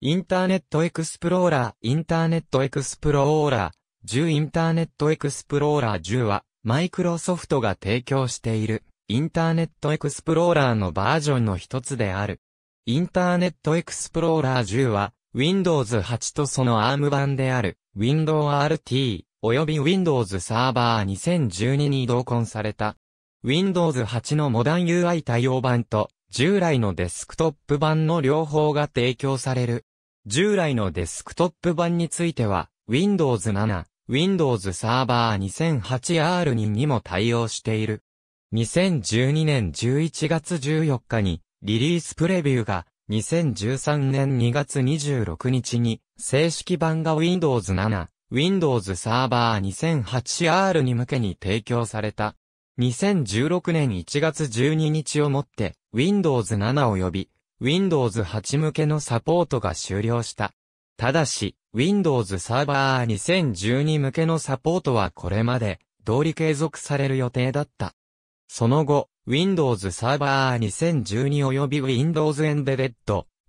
インターネットエクスプローラー、インターネットエクスプローラー、10インターネットエクスプローラー10は、マイクロソフトが提供している、インターネットエクスプローラーのバージョンの一つである。インターネットエクスプローラー10は、Windows 8とその ARM 版である、Windows RT、及び Windows サーバー2012に同梱された。Windows 8のモダン UI 対応版と、従来のデスクトップ版の両方が提供される。従来のデスクトップ版については、Windows 7、Windows Server 2008R ににも対応している。2012年11月14日にリリースプレビューが、2013年2月26日に正式版が Windows 7、Windows Server 2008R に向けに提供された。2016年1月12日をもって Windows 7及び Windows 8向けのサポートが終了した。ただし、Windows Server 2012向けのサポートはこれまで、通り継続される予定だった。その後、Windows Server 2012及び Windows Embedded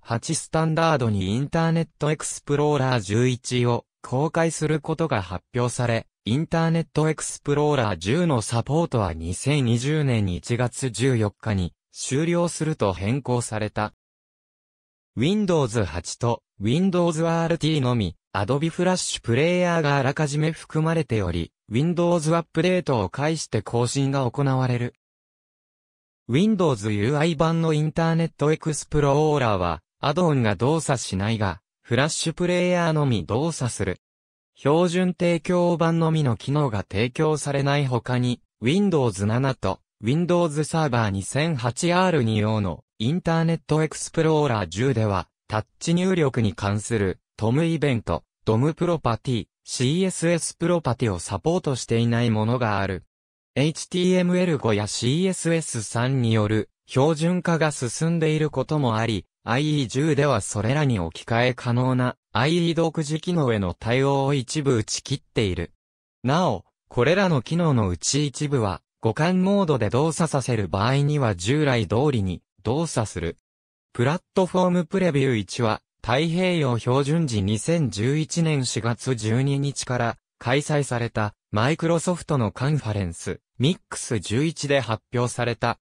8スタンダードにインターネットエクスプローラー11を公開することが発表され、インターネットエクスプローラー10のサポートは2020年1月14日に終了すると変更された。Windows 8と Windows RT のみ、Adobe Flash プレイヤーがあらかじめ含まれており、Windows アップデートを介して更新が行われる。Windows UI 版のインターネットエクスプローラーは、アドオンが動作しないが、フラッシュプレイヤーのみ動作する。標準提供版のみの機能が提供されない他に、Windows 7と Windows サーバー 2008R2 用のインターネットエクスプローラー10では、タッチ入力に関する、トムイベント、ドムプロパティ、CSS プロパティをサポートしていないものがある。HTML5 や CSS3 による標準化が進んでいることもあり、IE10 ではそれらに置き換え可能な IE 独自機能への対応を一部打ち切っている。なお、これらの機能のうち一部は、互換モードで動作させる場合には従来通りに動作する。プラットフォームプレビュー1は、太平洋標準時2011年4月12日から開催されたマイクロソフトのカンファレンス MIX11 で発表された。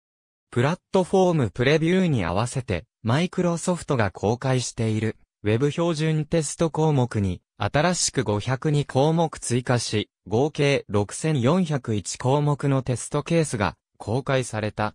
プラットフォームプレビューに合わせてマイクロソフトが公開している Web 標準テスト項目に新しく502項目追加し合計6401項目のテストケースが公開された。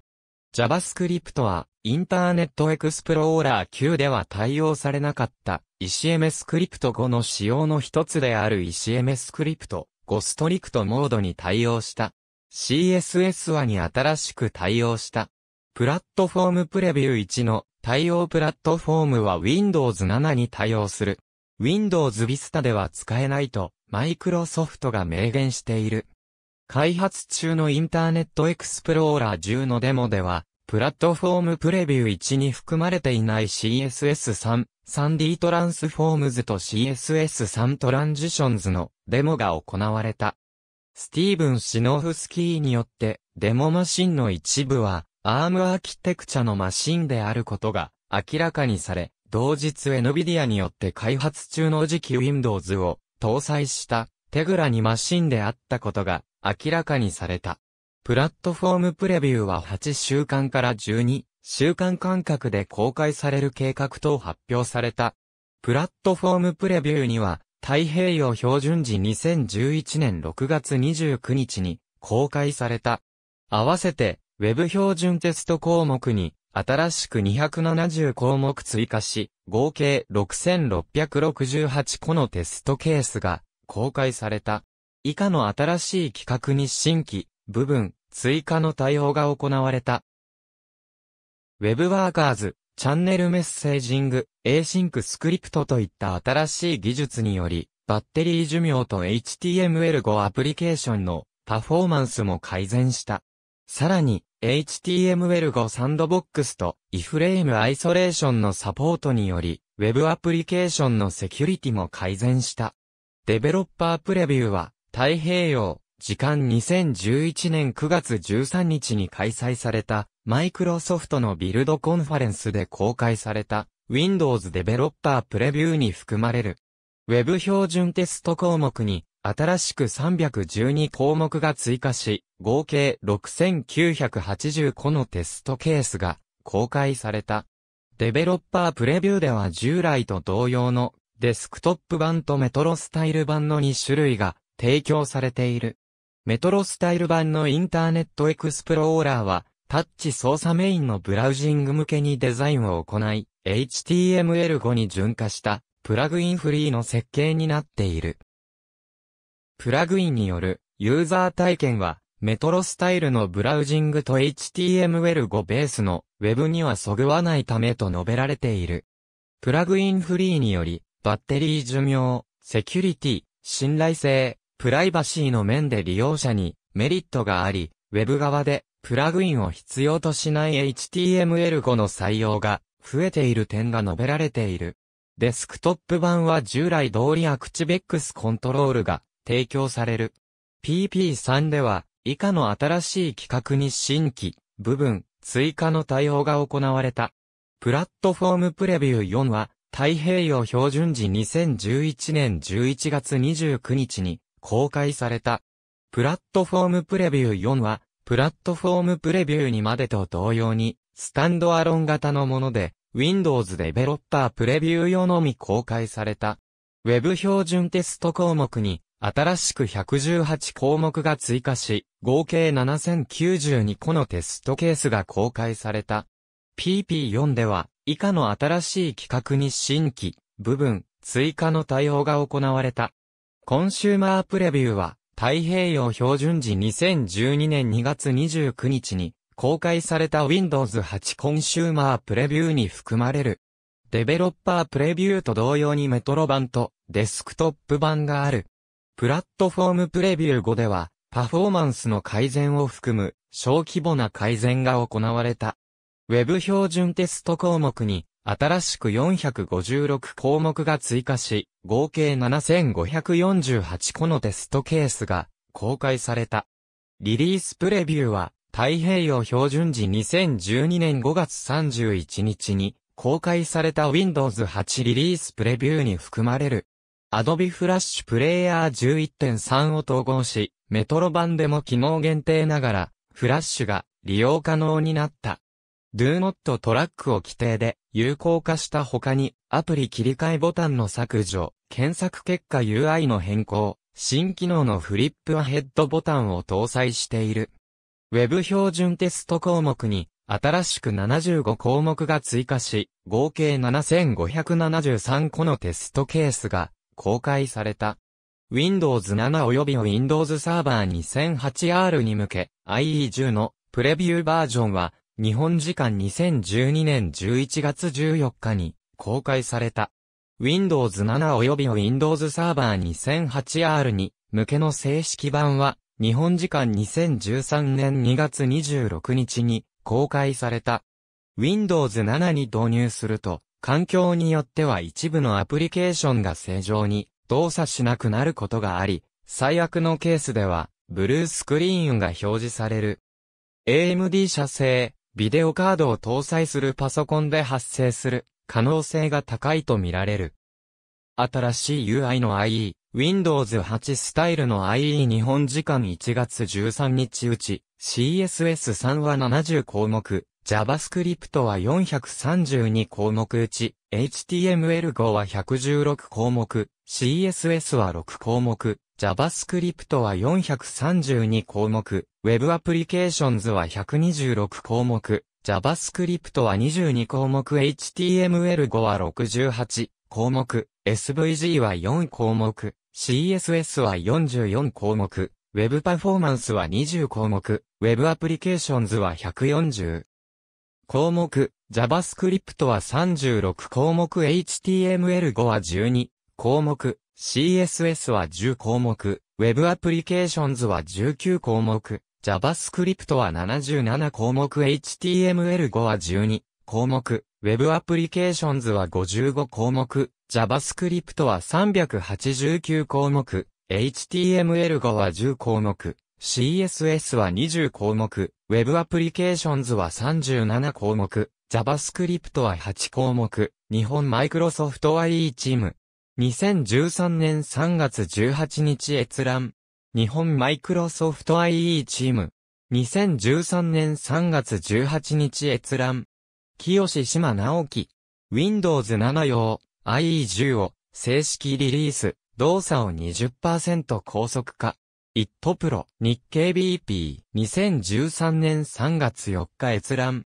JavaScript は、インターネットエクスプローラー9では対応されなかった、ECMScript 5の仕様の一つである ECMScript 5ストリクトモードに対応した。CSS はに新しく対応した。プラットフォームプレビュー1の対応プラットフォームは Windows 7に対応する。Windows Vista では使えないと、Microsoft が明言している。開発中のインターネットエクスプローラー10のデモでは、プラットフォームプレビュー1に含まれていない CSS3、3D トランスフォームズと CSS3 トランジションズのデモが行われた。スティーブン・シノフスキーによって、デモマシンの一部は、ARM アーキテクチャのマシンであることが明らかにされ、同日 NVIDIA によって開発中の次期 Windows を搭載したテグラにマシンであったことが明らかにされた。プラットフォームプレビューは8週間から12週間間隔で公開される計画と発表された。プラットフォームプレビューには、太平洋標準時2011年6月29日に公開された。合わせて、Web 標準テスト項目に、新しく270項目追加し、合計6668個のテストケースが公開された。以下の新しい企画に新規、部分、追加の対応が行われた。Web ワーカーズ、チャンネルメッセージング、Async スクリプトといった新しい技術により、バッテリー寿命と HTML5 アプリケーションのパフォーマンスも改善した。さらに、HTML5 サンドボックスと eFrame アイソレーションのサポートにより、Web アプリケーションのセキュリティも改善した。デベロッパープレビューは、太平洋、時間2011年9月13日に開催された、マイクロソフトのビルドコンファレンスで公開された、Windows デベロッパープレビューに含まれる。Web 標準テスト項目に、新しく312項目が追加し、合計6980個のテストケースが公開された。デベロッパープレビューでは従来と同様のデスクトップ版とメトロスタイル版の2種類が提供されている。メトロスタイル版のインターネットエクスプローラーは、タッチ操作メインのブラウジング向けにデザインを行い、HTML5 に準化したプラグインフリーの設計になっている。プラグインによるユーザー体験は、メトロスタイルのブラウジングと HTML5 ベースの Web にはそぐわないためと述べられている。プラグインフリーにより、バッテリー寿命、セキュリティ、信頼性、プライバシーの面で利用者にメリットがあり、Web 側でプラグインを必要としない HTML5 の採用が増えている点が述べられている。デスクトップ版は従来通りアクチベックスコントロールが提供される。PP3 では以下の新しい規格に新規、部分、追加の対応が行われた。プラットフォームプレビュー4は太平洋標準時2011年11月29日に公開された。プラットフォームプレビュー4は、プラットフォームプレビューにまでと同様に、スタンドアロン型のもので、Windows デベロッパープレビュー用のみ公開された。Web 標準テスト項目に、新しく118項目が追加し、合計7092個のテストケースが公開された。PP4 では、以下の新しい規格に新規、部分、追加の対応が行われた。コンシューマープレビューは、太平洋標準時2012年2月29日に、公開された Windows 8コンシューマープレビューに含まれる。デベロッパープレビューと同様にメトロ版とデスクトップ版がある。プラットフォームプレビュー5では、パフォーマンスの改善を含む小規模な改善が行われた。Web 標準テスト項目に新しく456項目が追加し、合計7548個のテストケースが公開された。リリースプレビューは、太平洋標準時2012年5月31日に公開された Windows 8リリースプレビューに含まれる。Adobe Flash Player 11.3を統合し、メトロ版でも機能限定ながら、フラッシュが利用可能になった。Do Not トラックを規定で有効化した他に、アプリ切り替えボタンの削除、検索結果 UI の変更、新機能のフリップアヘッドボタンを搭載している。Web 標準テスト項目に、新しく75項目が追加し、合計7573個のテストケースが公開された。Windows 7及び Windows サーバー 2008R に向け、IE10 のプレビューバージョンは日本時間2012年11月14日に公開された。Windows 7及び Windows サーバー 2008R に向けの正式版は日本時間2013年2月26日に公開された。Windows 7に導入すると、環境によっては一部のアプリケーションが正常に動作しなくなることがあり、最悪のケースでは、ブルースクリーンが表示される。AMD 社製、ビデオカードを搭載するパソコンで発生する可能性が高いとみられる。新しい UI の IE、Windows 8スタイルの IE 日本時間1月13日うち、CSS3 は70項目、JavaScript は432項目うち、HTML5 は116項目、CSS は6項目、JavaScript は432項目、Web アプリケーションズは126項目、JavaScript は22項目、HTML5 は68項目、SVG は4項目、CSS は44項目、Web パフォーマンスは20項目、Web アプリケーションズは140項目、JavaScript は36項目、HTML5 は12項目、CSS は10項目、Web アプリケーションズは19項目、JavaScript は77項目、HTML5 は12項目、Web アプリケーションズは55項目、JavaScript は389項目、HTML5 は10項目、CSS は20項目、Web アプリケーションズは37項目、JavaScript は8項目、日本マイクロソフト IE チーム、2013年3月18日閲覧。日本マイクロソフト IE チーム。2013年3月18日閲覧。清島直樹。Windows 7用 IE10 を正式リリース。動作を20%高速化。イットプロ日経 BP。2013年3月4日閲覧。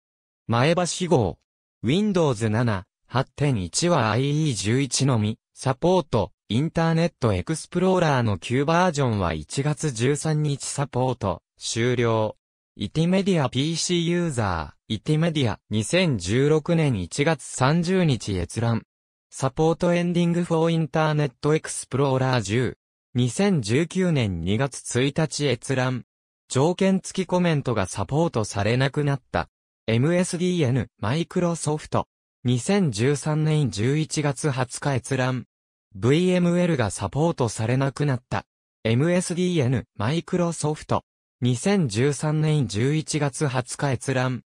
前橋号。Windows 7。8.1は IE11 のみ。サポート、インターネットエクスプローラーの旧バージョンは1月13日サポート、終了。イティメディア PC ユーザー、イティメディア、2016年1月30日閲覧。サポートエンディングフォーインターネットエクスプローラー10。2019年2月1日閲覧。条件付きコメントがサポートされなくなった。MSDN、マイクロソフト。2013年11月20日閲覧。VML がサポートされなくなった。MSDN、マイクロソフト。2013年11月20日閲覧。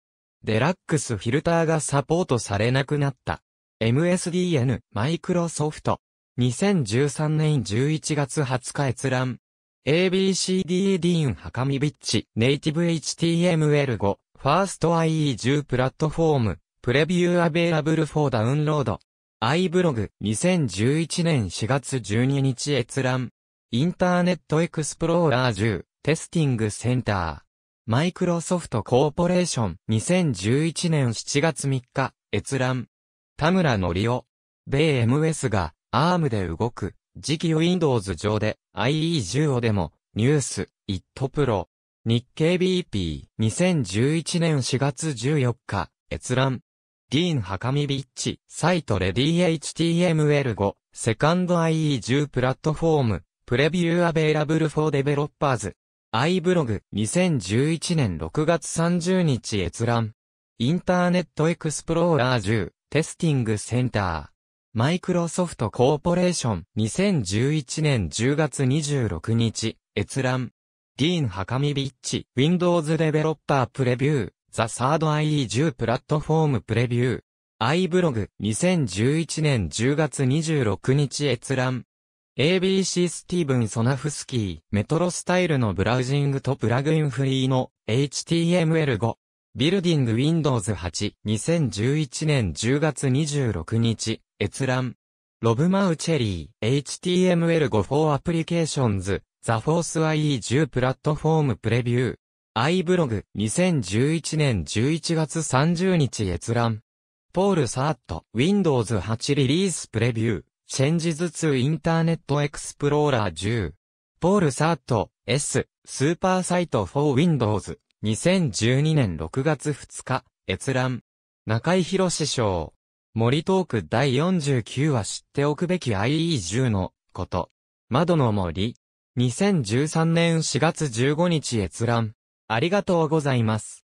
デラックスフィルターがサポートされなくなった。MSDN、マイクロソフト。2013年11月20日閲覧。ABCD ディーン・ハカミビッチ、ネイティブ HTML5、ファースト IE10 プラットフォーム、プレビューアベイラブルフォーダウンロード。iBlog 2011年4月12日閲覧。インターネットエクスプローラー10テスティングセンター。マイクロソフトコーポレーション2011年7月3日閲覧。田村のりお。米 MS が ARM で動く。次期 Windows 上で IE10 をでもニュース IT プロ。日経 BP2011 年4月14日閲覧。ディーン・ハカミビッチ、サイトレディ HTML5、セカンド IE10 プラットフォーム、プレビューアベイラブルフォーデベロッパーズ。i ブログ、2011年6月30日閲覧。インターネットエクスプローラー10、テスティングセンター。マイクロソフトコーポレーション2011年10月26日、閲覧。ディーン・ハカミビッチ、Windows デベロッパープレビュー、The t h IE10 r d i Platform Preview iBlog 2011年10月26日閲覧。ABC スティーブン・ソナフスキー、メトロスタイルのブラウジングとプラグインフリーの HTML5。ビルディング Windows 8、2011年10月26日、閲覧。ロブマウチェリー、HTML5 for Applications, The Force IE10 Platform Preview i イブログ2011年11月30日閲覧。ポール・サーット、Windows 8リリースプレビュー、チェンジズ2インターネットエクスプローラー10。ポール・サーット、S、スーパーサイト4 Windows、2012年6月2日、閲覧。中井博士賞。森トーク第49話知っておくべき IE10 のこと。窓の森。2013年4月15日閲覧。ありがとうございます。